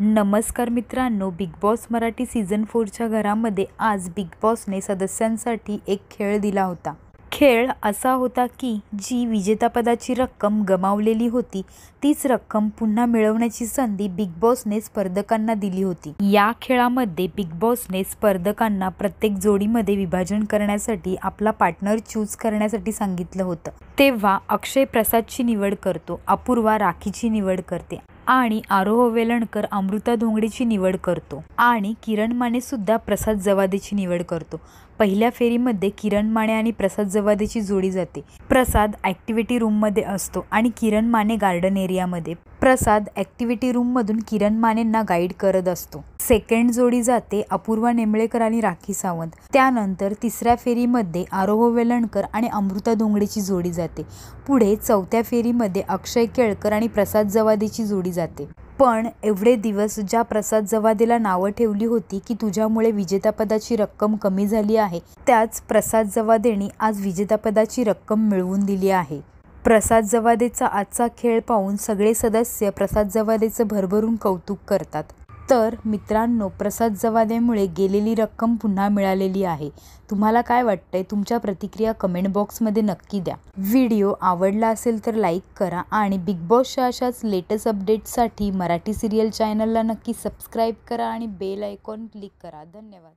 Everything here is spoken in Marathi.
नमस्कार मित्रांनो बिग बॉस मराठी सीझन फोरच्या घरामध्ये आज बिग बॉसने सदस्यांसाठी एक खेळ दिला होता खेळ असा होता की जी विजेतापदाची रक्कम गमावलेली होती तीच रक्कम पुन्हा मिळवण्याची संधी बिग बॉसने स्पर्धकांना दिली होती या खेळामध्ये बिग बॉसने स्पर्धकांना प्रत्येक जोडीमध्ये विभाजन करण्यासाठी आपला पार्टनर चूज करण्यासाठी सांगितलं होतं तेव्हा अक्षय प्रसादची निवड करतो अपूर्वा राखीची निवड करते आणि आरोह वेलणकर अमृता धोंगडीची निवड करतो आणि किरण माने सुद्धा प्रसाद जवादेची निवड करतो पहिल्या फेरीमध्ये किरण माने आणि प्रसाद जवादेची जोडी जाते प्रसाद ॲक्टिव्हिटी रूममध्ये असतो आणि किरण माने गार्डन एरियामध्ये प्रसाद ॲक्टिव्हिटी रूममधून किरण मानेंना गाईड करत असतो सेकंड जोडी जाते अपूर्वा नेमळेकर आणि राखी सावंत त्यानंतर तिसऱ्या फेरीमध्ये आरोह वेलणकर आणि अमृता धोंगडेची जोडी जाते पुढे चौथ्या फेरीमध्ये अक्षय केळकर आणि प्रसाद जवादेची जोडी जाते पण एवढे दिवस ज्या प्रसाद जवादेला नावं ठेवली होती की तुझ्यामुळे विजेतापदाची रक्कम कमी झाली आहे त्याच प्रसाद जवादेने आज विजेतापदाची रक्कम मिळवून दिली आहे प्रसाद जवादेचा आजचा खेळ पाहून सगळे सदस्य प्रसाद जवादेचं भरभरून कौतुक करतात तर मित्रांनो प्रसाद जवादेमुळे गेलेली रक्कम पुन्हा मिळालेली आहे तुम्हाला काय वाटतंय तुमच्या प्रतिक्रिया कमेंट बॉक्समध्ये नक्की द्या व्हिडिओ आवडला असेल तर लाईक करा आणि बिग बॉसच्या अशाच लेटेस्ट अपडेट्ससाठी मराठी सिरियल चॅनलला नक्की सबस्क्राईब करा आणि बेल आयकॉन क्लिक करा धन्यवाद